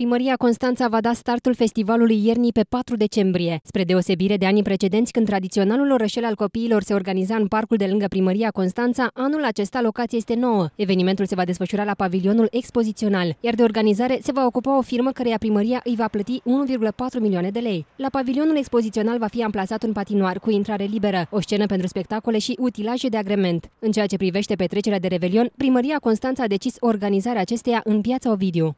Primăria Constanța va da startul festivalului iernii pe 4 decembrie. Spre deosebire de anii precedenți, când tradiționalul orășel al copiilor se organiza în parcul de lângă Primăria Constanța, anul acesta locația este nouă. Evenimentul se va desfășura la pavilionul expozițional, iar de organizare se va ocupa o firmă căreia primăria îi va plăti 1,4 milioane de lei. La pavilionul expozițional va fi amplasat un patinoar cu intrare liberă, o scenă pentru spectacole și utilaje de agrement. În ceea ce privește petrecerea de Revelion, Primăria Constanța a decis organizarea acesteia în piața Ovidiu.